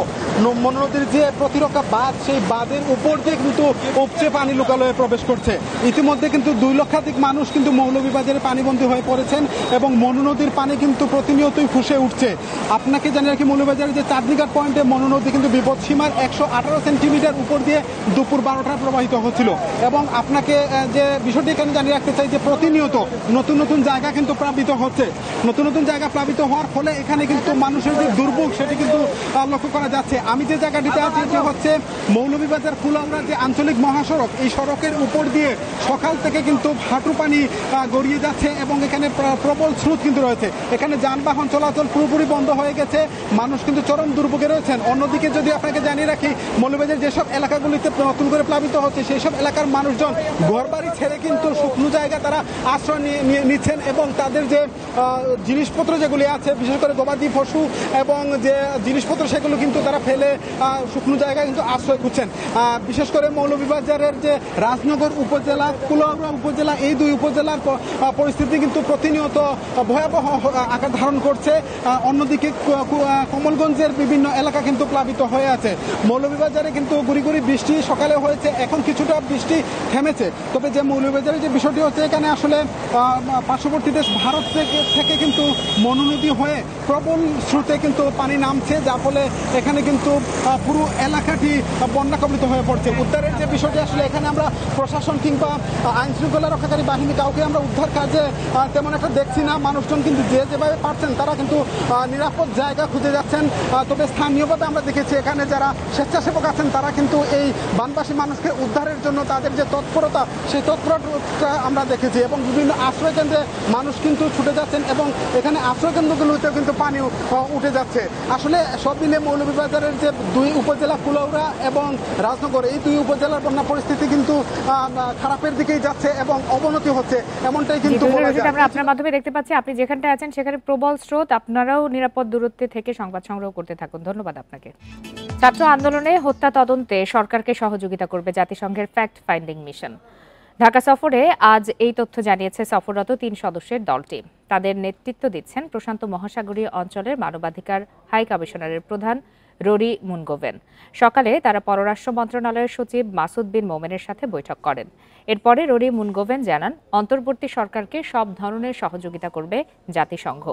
মনু নদীর যে প্রতিরক্ষা বাঁধ সেই বাঁধের উপর দিয়ে কিন্তু উপচে পানি লোকালয়ে প্রবেশ করছে ইতিমধ্যে কিন্তু দুই লক্ষাধিক মানুষ কিন্তু মৌলভীবাজারে পানিবন্দী হয়ে পড়েছেন এবং মনু নদীর পানি কিন্তু প্রতিনিয়তই ফুসে উঠছে আপনাকে জানিয়ে রাখি মৌলভীবাজারের যে চাঁদনিঘাট পয়েন্টে মনু নদী কিন্তু বিপদসীমার একশো আঠারো সেন্টিমিটার উপর দিয়ে দুপুর বারোটা প্রবাহিত হচ্ছিল এবং আপনাকে যে বিষয়টি এখানে জানিয়ে রাখতে চাই যে প্রতিনিয়ত নতুন নতুন জায়গা কিন্তু প্লাবিত হচ্ছে নতুন নতুন জায়গা প্লাবিত হওয়ার ফলে এখানে কিন্তু মানুষের যে দুর্ভোগ সেটি কিন্তু লক্ষ্য করা যাচ্ছে আমি যে জায়গাটিতে আছি এটি হচ্ছে মৌলভীবাজার কুলাউড়া যে আঞ্চলিক মহাসড়ক এই সড়কের উপর দিয়ে সকাল থেকে কিন্তু হাঁটু পানি গড়িয়ে যাচ্ছে এবং এখানে প্রবল স্রোত কিন্তু রয়েছে এখানে যানবাহন চলাচল পুরোপুরি বন্ধ হয়ে গেছে মানুষ কিন্তু চরম দুর্ভোগে রয়েছেন অন্যদিকে যদি আপনাকে জানিয়ে রাখি মৌলভীদের যেসব এলাকাগুলিতে নতুন করে প্লাবিত হচ্ছে সেই সব এলাকার মানুষজন ঘরবাড়ি ছেড়ে কিন্তু শুকনো জায়গা তারা আশ্রয় নিচ্ছেন এবং তাদের যে জিনিসপত্র যেগুলি আছে বিশেষ করে গবাদি পশু এবং যে জিনিসপত্র সেগুলো কিন্তু তারা ফেলে শুকনো জায়গায় কিন্তু আশ্রয় খুঁজছেন বিশেষ করে মৌলভীবাজারের যে রাজনগর উপজেলা কুলাউড়া উপজেলা এই দুই উপজেলার পরিস্থিতি কিন্তু প্রতিনিয়ত ভয়াবহ আকার ধারণ করছে অন্যদিকে কমলগঞ্জের বিভিন্ন এলাকা কিন্তু প্লাবিত হয়ে আছে মৌলভীবাজারে কিন্তু গুড়িগুড়ি গুড়ি বৃষ্টি সকালে হয়েছে এখন কিছুটা বৃষ্টি থেমেছে তবে যে মৌলভীবাজারের যে বিষয়টি হচ্ছে এখানে আসলে পার্শ্ববর্তী দেশ ভারত থেকে থেকে কিন্তু মনোনীতি হয়ে প্রবল স্রোতে কিন্তু পানি নামছে যার ফলে এখানে কিন্তু পুরো এলাকাটি বন্যাকবলিত হয়ে পড়ছে উদ্ধারের যে বিষয়টি আসলে এখানে আমরা প্রশাসন কিংবা আইন শৃঙ্খলা রক্ষাকারী বাহিনী কাউকে আমরা উদ্ধার কাজে তেমন একটা দেখছি না মানুষজন কিন্তু যে যেভাবে পারছেন তারা কিন্তু নিরাপদ জায়গা খুঁজে যাচ্ছেন তবে স্থানীয়ভাবে আমরা দেখেছি এখানে যারা স্বেচ্ছাসেবক আছেন তারা কিন্তু এই বানবাসী মানুষকে উদ্ধারের জন্য তাদের যে তৎপরতা সেই তৎপরতা আমরা দেখেছি এবং বিভিন্ন আশ্রয় কেন্দ্রে মানুষ কিন্তু ছুটে যাচ্ছেন এবং এখানে আশ্রয় কেন্দ্রগুলোতেও কিন্তু পানি উঠে যাচ্ছে আসলে সব মিলে মৌলভীবাজারের যে দুই উপজেলা কুলৌরা এবং রাজনগর এই দুই উপজেলার বন্যা পরিস্থিতি কিন্তু খারাপের দিকেই যাচ্ছে এবং অবনতি হচ্ছে এমনটাই কিন্তু
আমরা আপনার মাধ্যমে দেখতে পাচ্ছি আপনি যেখানটায় আছেন সেখানে প্রবল স্রোত আপনারাও নিরাপদ দূরত্বে থেকে সংবাদ সংগ্রহ করতে থাকুন ধন্যবাদ আপনাকে ছাত্র আন্দোলন নিয়ন্ত্রণে হত্যা তদন্তে সরকারকে সহযোগিতা করবে জাতিসংঘের ফ্যাক্ট ফাইন্ডিং মিশন ঢাকা সফরে আজ এই তথ্য জানিয়েছে সফররত তিন সদস্যের দলটি তাদের নেতৃত্ব দিচ্ছেন প্রশান্ত মহাসাগরীয় অঞ্চলের মানবাধিকার হাই কমিশনারের প্রধান রোরি মুনগোভেন সকালে তারা পররাষ্ট্র মন্ত্রণালয়ের সচিব মাসুদ বিন মোমেনের সাথে বৈঠক করেন এরপরে রোরি মুনগোভেন জানান অন্তর্বর্তী সরকারকে সব ধরনের সহযোগিতা করবে জাতিসংঘ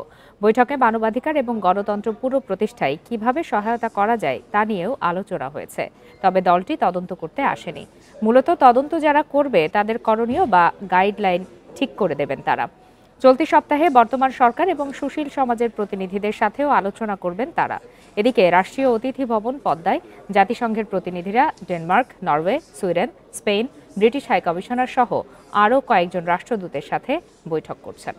বৈঠকে মানবাধিকার এবং গণতন্ত্র পুরো প্রতিষ্ঠায় কিভাবে সহায়তা করা যায় তা নিয়েও আলোচনা হয়েছে তবে দলটি তদন্ত করতে আসেনি মূলত তদন্ত যারা করবে তাদের করণীয় বা গাইডলাইন ঠিক করে দেবেন তারা চলতি সপ্তাহে বর্তমান সরকার এবং সুশীল সমাজের প্রতিনিধিদের সাথেও আলোচনা করবেন তারা এদিকে রাষ্ট্রীয় অতিথি ভবন পদ্মায় জাতিসংঘের প্রতিনিধিরা Denmark Norway Sweden Spain British high commissioner সহ আরও কয়েকজন রাষ্ট্রদূতের সাথে বৈঠক করছেন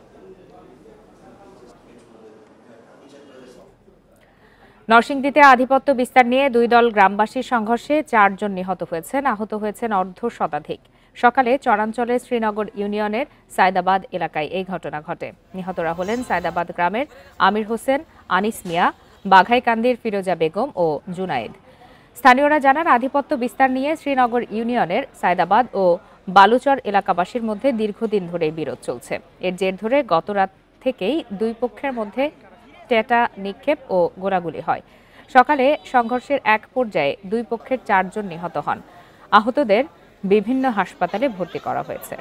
নরসিংদীতে আধিপত্য বিস্তার নিয়ে দুই দল গ্রামবাসীর সংঘর্ষে চারজন নিহত হয়েছেন আহত হয়েছেন অর্ধ শতাধিক সকালে চরাঞ্চলের শ্রীনগর ইউনিয়নের সায়দাবাদ এলাকায় এই ঘটনা ঘটে নিহতরা হলেন সায়দাবাদ গ্রামের আমির হোসেন আনিস মিয়া বাঘাইকান্দির ফিরোজা বেগম ও জুনায়েদ স্থানীয়রা জানান আধিপত্য বিস্তার নিয়ে শ্রীনগর ইউনিয়নের সায়দাবাদ ও বালুচর এলাকাবাসীর মধ্যে দীর্ঘদিন ধরে বিরোধ চলছে এর জের ধরে গত রাত থেকেই দুই পক্ষের মধ্যে টেটা নিক্ষেপ ও গোলাগুলি হয় সকালে সংঘর্ষের এক পর্যায়ে দুই পক্ষের চারজন নিহত হন আহতদের বিভিন্ন হাসপাতালে ভর্তি করা হয়েছে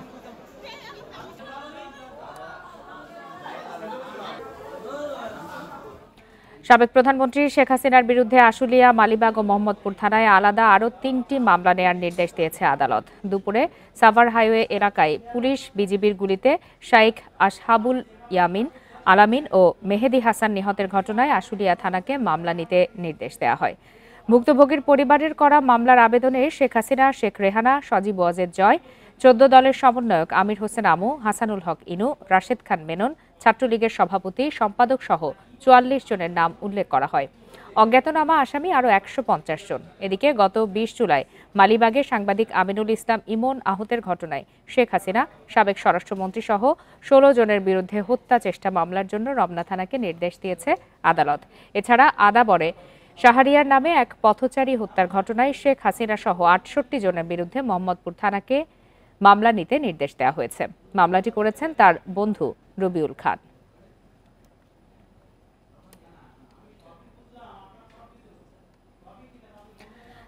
সাবেক প্রধানমন্ত্রী শেখ হাসিনার বিরুদ্ধে আশুলিয়া মালিবাগ ও মোহাম্মদপুর থানায় আলাদা আরও তিনটি মামলা নেয়ার নির্দেশ দিয়েছে আদালত দুপুরে সাভার হাইওয়ে এলাকায় পুলিশ বিজিবির গুলিতে শাইখ আসহাবুল ইয়ামিন আলামিন ও মেহেদি হাসান নিহতের ঘটনায় আশুলিয়া থানাকে মামলা নিতে নির্দেশ দেওয়া হয় ভুক্তভোগীর পরিবারের করা মামলার আবেদনে শেখ হাসিনা শেখ রেহানা সজীব ওয়াজেদ জয় চোদ্দ দলের সমন্বয়ক আমির হোসেন আমু হাসানুল হক ইনু রাশেদ খান মেনন ছাত্রলীগের সভাপতি সম্পাদক সহ চুয়াল্লিশ জনের নাম উল্লেখ করা হয় অজ্ঞাতনামা আসামি আরও একশো পঞ্চাশ জন এদিকে গত বিশ জুলাই মালিবাগে সাংবাদিক আমিনুল ইসলাম ইমন আহতের ঘটনায় শেখ হাসিনা সাবেক স্বরাষ্ট্রমন্ত্রী সহ ষোলো জনের বিরুদ্ধে হত্যা চেষ্টা মামলার জন্য রমনা থানাকে নির্দেশ দিয়েছে আদালত এছাড়া আদাবরে শাহরিয়ার নামে এক পথচারী হত্যার ঘটনায় শেখ হাসিনা সহ আটষট্টি জনের বিরুদ্ধে মোহাম্মদপুর থানাকে মামলা নিতে নির্দেশ দেওয়া হয়েছে মামলাটি করেছেন তার বন্ধু রবিউল খান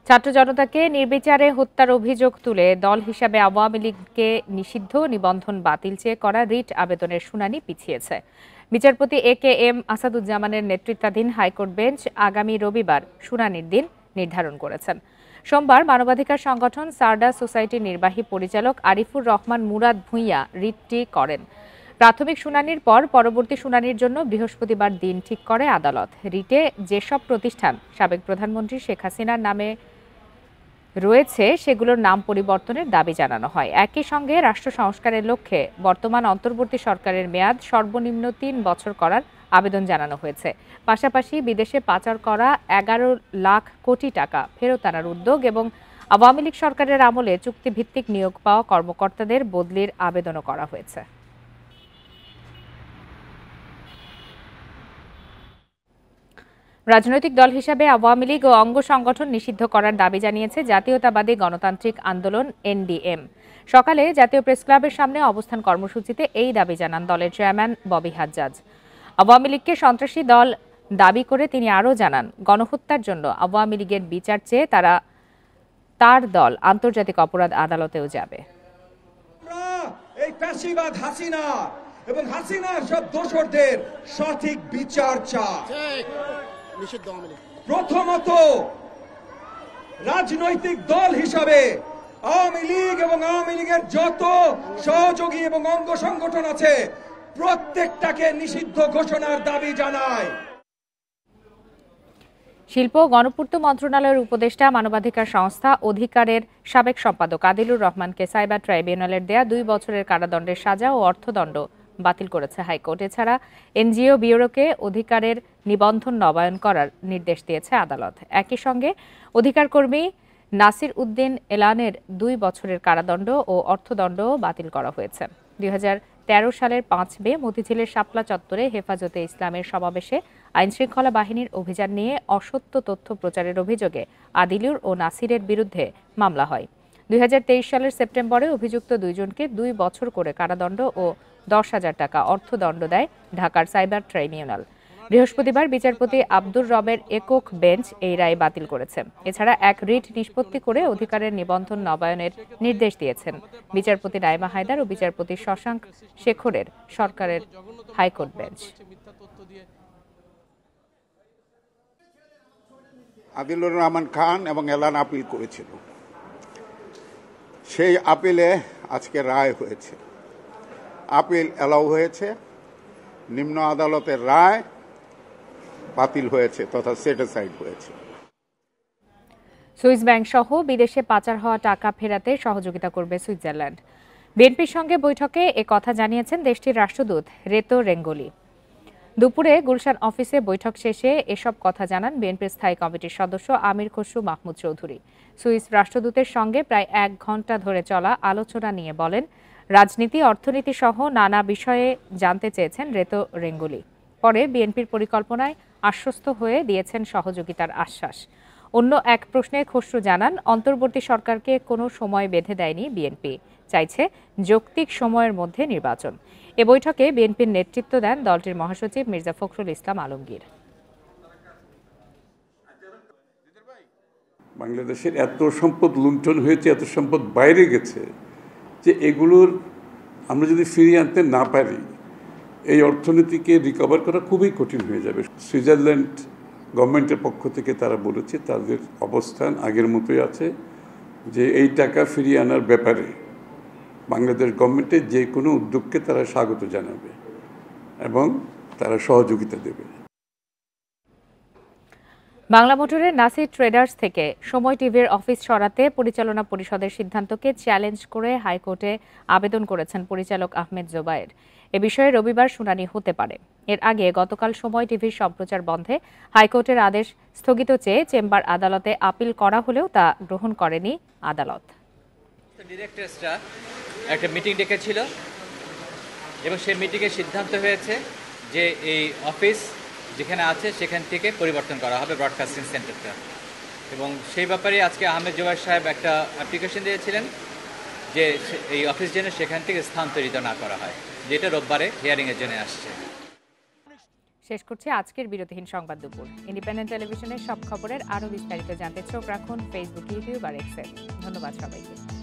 ছাত্র জনতাকে নির্বিচারে হত্যার অভিযোগ তুলে দল হিসাবে আওয়ামী লীগকে নিষিদ্ধ নিবন্ধন বাতিল চেয়ে করা রিট আবেদনের শুনানি পিছিয়েছে বিচারপতি এ কে এম আসাদুজ্জামানের নেতৃত্বাধীন হাইকোর্ট বেঞ্চ আগামী রবিবার শুনানির দিন নির্ধারণ করেছেন সোমবার মানবাধিকার সংগঠন সারডা সোসাইটির নির্বাহী পরিচালক আরিফুর রহমান মুরাদ ভূঁইয়া রিটটি করেন প্রাথমিক শুনানির পর পরবর্তী শুনানির জন্য বৃহস্পতিবার দিন ঠিক করে আদালত রিটে যেসব প্রতিষ্ঠান সাবেক প্রধানমন্ত্রী শেখ হাসিনার নামে রয়েছে সেগুলোর নাম পরিবর্তনের দাবি জানানো হয় একই সঙ্গে রাষ্ট্র সংস্কারের লক্ষ্যে বর্তমান অন্তর্বর্তী সরকারের মেয়াদ সর্বনিম্ন তিন বছর করার আবেদন জানানো হয়েছে পাশাপাশি বিদেশে পাচার করা এগারো লাখ কোটি টাকা ফেরত আনার উদ্যোগ এবং আওয়ামী লীগ সরকারের আমলে চুক্তিভিত্তিক নিয়োগ পাওয়া কর্মকর্তাদের বদলির আবেদনও করা হয়েছে রাজনৈতিক দল হিসাবে আওয়ামী লীগ ও অঙ্গ সংগঠন নিষিদ্ধ করার দাবি জানিয়েছে জাতীয়তাবাদী গণতান্ত্রিক আন্দোলন এনডিএম সকালে জাতীয় প্রেস ক্লাবের সামনে অবস্থান কর্মসূচিতে এই দাবি জানান দলের চেয়ারম্যান ববি হাজ্জাজ আওয়ামী লীগকে সন্ত্রাসী দল দাবি করে তিনি আরও জানান গণহত্যার জন্য আওয়ামী লীগের বিচার চেয়ে তারা তার দল আন্তর্জাতিক অপরাধ আদালতেও যাবে
এবং হাসিনা সব দোষরদের সঠিক বিচার চায় নিষিদ্ধ আওয়ামী লীগ প্রথমত রাজনৈতিক দল হিসাবে আওয়ামী লীগ এবং আওয়ামী লীগের যত সহযোগী এবং অঙ্গ সংগঠন আছে প্রত্যেকটাকে নিষিদ্ধ ঘোষণার দাবি জানায়
শিল্প গণপূর্ত মন্ত্রণালয়ের উপদেষ্টা মানবাধিকার সংস্থা অধিকারের সাবেক সম্পাদক আদিলুর রহমানকে সাইবার ট্রাইব্যুনালের দেয়া দুই বছরের কারাদণ্ডের সাজা ও অর্থদণ্ড বাতিল করেছে হাইকোর্ট এছাড়া এনজিও বিউরোকে অধিকারের নিবন্ধন নবায়ন করার নির্দেশ দিয়েছে আদালত একই সঙ্গে অধিকারকর্মী নাসির উদ্দিন এলানের দুই বছরের কারাদণ্ড ও অর্থদণ্ড বাতিল করা হয়েছে দুই সালের পাঁচ মে মতিঝিলের শাপলা চত্বরে হেফাজতে ইসলামের সমাবেশে আইনশৃঙ্খলা বাহিনীর অভিযান নিয়ে অসত্য তথ্য প্রচারের অভিযোগে আদিলুর ও নাসিরের বিরুদ্ধে মামলা হয় দুই সালের সেপ্টেম্বরে অভিযুক্ত দুইজনকে দুই বছর করে কারাদণ্ড ও দশ হাজার টাকা অর্থদণ্ড দেয় ঢাকার সাইবার ট্রাইব্যুনাল বৃহস্পতিবার বিচারপতি আব্দুর রবের একক বেঞ্চ এই রায় বাতিল করেছে এছাড়া এক রিট নিষ্পত্তি করে অধিকারের নিবন্ধন নবায়নের নির্দেশ দিয়েছেন বিচারপতি রায়মা হায়দার ও বিচারপতি শশাঙ্ক শেখরের সরকারের হাইকোর্ট বেঞ্চ
আদিলুর রহমান খান এবং এলান আপিল করেছিল সেই আপিলে আজকে রায় হয়েছে আপিল অ্যালাউ হয়েছে নিম্ন আদালতের রায় বাতিল হয়েছে তথা সেটেসাইড হয়েছে
সুইস ব্যাংক সহ বিদেশে পাচার হওয়া টাকা ফেরাতে সহযোগিতা করবে সুইজারল্যান্ড বিএনপির সঙ্গে বৈঠকে এ কথা জানিয়েছেন দেশটির রাষ্ট্রদূত রেতো রেঙ্গোলি দুপুরে গুলশান অফিসে বৈঠক শেষে এসব কথা জানান বিএনপির স্থায়ী কমিটির সদস্য আমির খসরু মাহমুদ চৌধুরী সুইস রাষ্ট্রদূতের সঙ্গে প্রায় এক ঘন্টা ধরে চলা আলোচনা নিয়ে বলেন রাজনীতি অর্থনীতি সহ নানা বিষয়ে জানতে চেয়েছেন রেতো রেঙ্গুলি পরে বিএনপির পরিকল্পনায় আশ্বস্ত হয়ে দিয়েছেন সহযোগিতার আশ্বাস অন্য এক প্রশ্নে খসরু জানান অন্তর্বর্তী সরকারকে কোনো সময় বেঁধে দেয়নি বিএনপি চাইছে যৌক্তিক সময়ের মধ্যে নির্বাচন এ বৈঠকে বিএনপির নেতৃত্ব দেন দলটির মহাসচিব মির্জা ফখরুল ইসলাম আলমগীর
বাংলাদেশের এত সম্পদ লুণ্ঠন হয়েছে এত সম্পদ বাইরে গেছে যে এগুলোর আমরা যদি ফিরিয়ে আনতে না পারি এই অর্থনীতিকে রিকভার করা খুবই কঠিন হয়ে যাবে সুইজারল্যান্ড গভর্নমেন্টের পক্ষ থেকে তারা বলেছে তাদের অবস্থান আগের মতোই আছে যে এই টাকা ফিরিয়ে আনার ব্যাপারে বাংলাদেশ গভর্নমেন্টের যে কোনো উদ্যোগকে তারা স্বাগত জানাবে এবং তারা সহযোগিতা দেবে
বাংলা মোটরের নাসির ট্রেডার্স থেকে সময় টিভির অফিস সরাতে পরিচালনা পরিষদের সিদ্ধান্তকে চ্যালেঞ্জ করে হাইকোর্টে আবেদন করেছেন পরিচালক আহমেদ জোবায়ের এ বিষয়ে রবিবার শুনানি হতে পারে এর আগে গতকাল সময় টিভির সম্প্রচার বন্ধে হাইকোর্টের আদেশ স্থগিত চেয়ে চেম্বার আদালতে আপিল করা হলেও তা গ্রহণ করেনি আদালত
একটা মিটিং ডেকেছিল এবং সেই মিটিংয়ে সিদ্ধান্ত হয়েছে যে এই অফিস যেখানে আছে সেখান থেকে পরিবর্তন করা হবে ব্রডকাস্টিং সেন্টারটা এবং সেই ব্যাপারে আজকে আহমেদ জোয়ার সাহেব একটা অ্যাপ্লিকেশন দিয়েছিলেন যে এই অফিস যেন সেখান থেকে স্থানান্তরিত না করা হয় যেটা রোববারে হিয়ারিংয়ের জন্য আসছে
শেষ করছে আজকের বিরতিহীন সংবাদ দুপুর ইন্ডিপেন্ডেন্ট টেলিভিশনের সব খবরের আরও বিস্তারিত জানতে চোখ রাখুন ফেসবুক ইউটিউব আর এক্সেল ধন্যবাদ সবাইকে